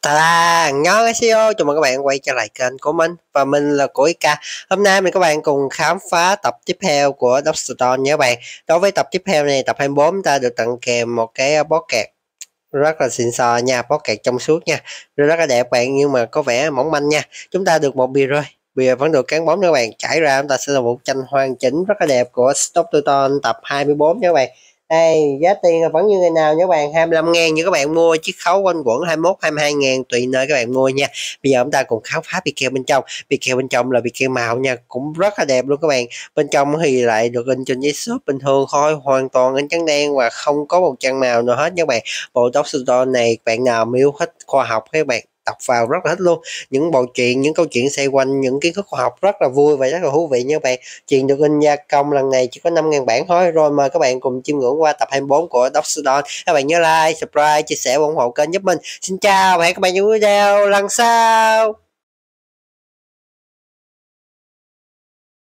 Ta ngon SEO, chào mừng các bạn quay trở lại kênh của mình và mình là Củi Ca. Hôm nay mình các bạn cùng khám phá tập tiếp theo của Dubstone nhé các bạn. Đối với tập tiếp theo này, tập 24 ta được tặng kèm một cái ờ, bó kẹt rất là xịn sò nha, bó kẹt trong suốt nha. Rất là đẹp bạn nhưng mà có vẻ mỏng manh nha. Chúng ta được một bì rồi. Bìa vẫn được cán bóng các bạn. Chảy ra chúng ta sẽ là một tranh hoàn chỉnh rất là đẹp của Stop Tuton tập 24 nha các bạn đây giá tiền vẫn như ngày nào nha các bạn 25 ngàn như các bạn mua chiếc khấu quanh quẩn 21 22 ngàn tùy nơi các bạn mua nha bây giờ chúng ta cùng khám phá bị keo bên trong bị keo bên trong là bị keo màu nha cũng rất là đẹp luôn các bạn bên trong thì lại được in trên giấy xốp bình thường thôi hoàn toàn in trắng đen và không có một trang màu nào hết nha các bạn bộ tóc store này bạn nào yêu thích khoa học các bạn đọc vào rất là thích luôn những bộ truyện những câu chuyện xoay quanh những kiến thức khoa học rất là vui và rất là thú vị nha các bạn chuyện được in gia công lần này chỉ có 5.000 bản thôi rồi mời các bạn cùng chiêm ngưỡng qua tập 24 của Don. các bạn nhớ like subscribe chia sẻ ủng hộ kênh giúp mình xin chào và hẹn các bạn những video lần sau